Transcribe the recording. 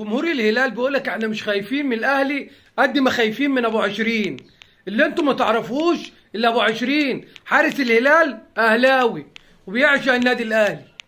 جمهور الهلال بيقول لك احنا مش خايفين من الاهلي قد ما خايفين من ابو عشرين اللي انتم ما تعرفوش الا ابو عشرين حارس الهلال اهلاوي وبيعشق النادي الاهلي